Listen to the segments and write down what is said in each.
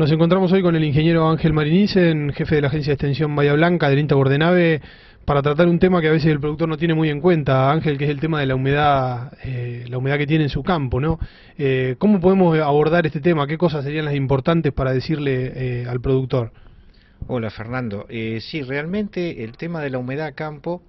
Nos encontramos hoy con el ingeniero Ángel Marinicen, jefe de la agencia de extensión Bahía Blanca del INTA Bordenave, para tratar un tema que a veces el productor no tiene muy en cuenta, Ángel, que es el tema de la humedad, eh, la humedad que tiene en su campo, ¿no? Eh, ¿Cómo podemos abordar este tema? ¿Qué cosas serían las importantes para decirle eh, al productor? Hola Fernando, sí, realmente el tema de la humedad campo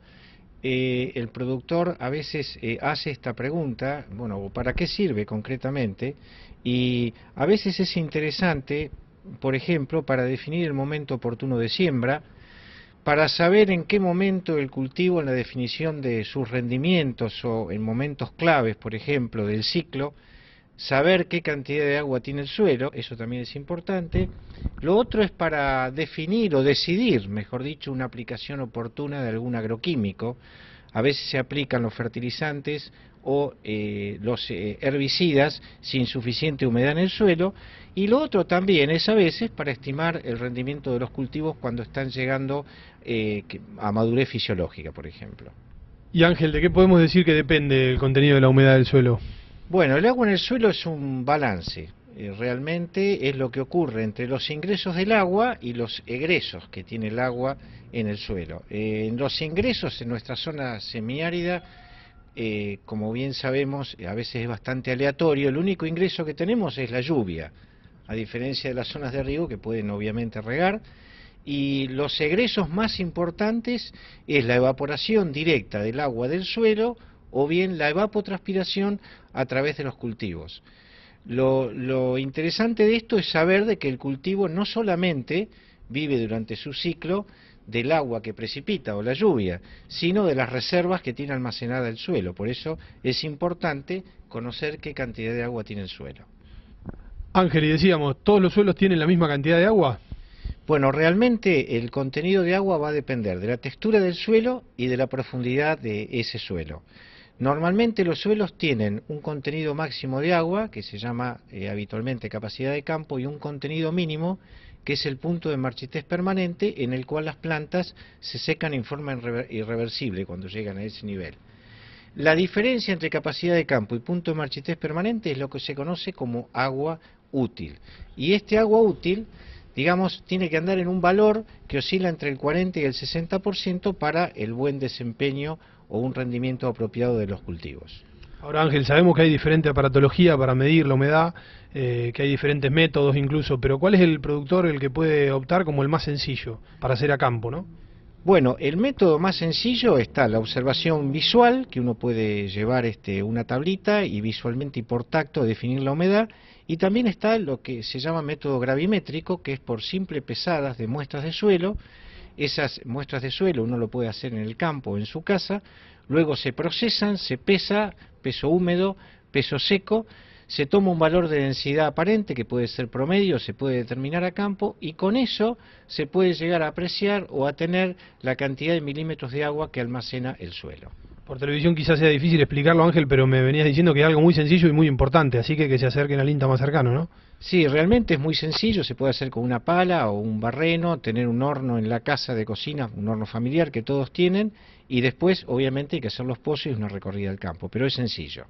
el productor a veces hace esta pregunta, bueno, ¿para qué sirve concretamente? Y a veces es interesante por ejemplo, para definir el momento oportuno de siembra, para saber en qué momento el cultivo en la definición de sus rendimientos o en momentos claves, por ejemplo, del ciclo, saber qué cantidad de agua tiene el suelo, eso también es importante. Lo otro es para definir o decidir, mejor dicho, una aplicación oportuna de algún agroquímico, a veces se aplican los fertilizantes o eh, los eh, herbicidas sin suficiente humedad en el suelo y lo otro también es a veces para estimar el rendimiento de los cultivos cuando están llegando eh, a madurez fisiológica, por ejemplo. Y Ángel, ¿de qué podemos decir que depende el contenido de la humedad del suelo? Bueno, el agua en el suelo es un balance, eh, realmente es lo que ocurre entre los ingresos del agua y los egresos que tiene el agua en el suelo. Eh, en los ingresos en nuestra zona semiárida, eh, como bien sabemos, a veces es bastante aleatorio, el único ingreso que tenemos es la lluvia, a diferencia de las zonas de riego que pueden obviamente regar, y los egresos más importantes es la evaporación directa del agua del suelo o bien la evapotranspiración a través de los cultivos. Lo, interesante de esto es saber de que el cultivo no solamente vive durante su ciclo del agua que precipita o la lluvia, sino de las reservas que tiene almacenada el suelo. Por eso es importante conocer qué cantidad de agua tiene el suelo. Ángel, y decíamos, ¿todos los suelos tienen la misma cantidad de agua? Bueno, realmente el contenido de agua va a depender de la textura del suelo y de la profundidad de ese suelo. Normalmente los suelos tienen un contenido máximo de agua, que se llama eh, habitualmente capacidad de campo, y un contenido mínimo, que es el punto de marchitez permanente en el cual las plantas se secan en forma irreversible cuando llegan a ese nivel. La diferencia entre capacidad de campo y punto de marchitez permanente es lo que se conoce como agua útil. Y este agua útil digamos, tiene que andar en un valor que oscila entre el 40 y el 60% para el buen desempeño o un rendimiento apropiado de los cultivos. Ahora Ángel, sabemos que hay diferente aparatología para medir la humedad, eh, que hay diferentes métodos incluso, pero ¿cuál es el productor el que puede optar como el más sencillo para hacer a campo, no? Bueno, el método más sencillo está la observación visual, que uno puede llevar este, una tablita y visualmente y por tacto definir la humedad, y también está lo que se llama método gravimétrico, que es por simple pesadas de muestras de suelo. Esas muestras de suelo uno lo puede hacer en el campo o en su casa, luego se procesan, se pesa, peso húmedo, peso seco, se toma un valor de densidad aparente que puede ser promedio, se puede determinar a campo y con eso se puede llegar a apreciar o a tener la cantidad de milímetros de agua que almacena el suelo. Por televisión quizás sea difícil explicarlo, Ángel, pero me venías diciendo que es algo muy sencillo y muy importante, así que que se acerquen la INTA más cercano, ¿no? Sí, realmente es muy sencillo, se puede hacer con una pala o un barreno, tener un horno en la casa de cocina, un horno familiar que todos tienen, y después, obviamente, hay que hacer los pozos y una recorrida al campo, pero es sencillo.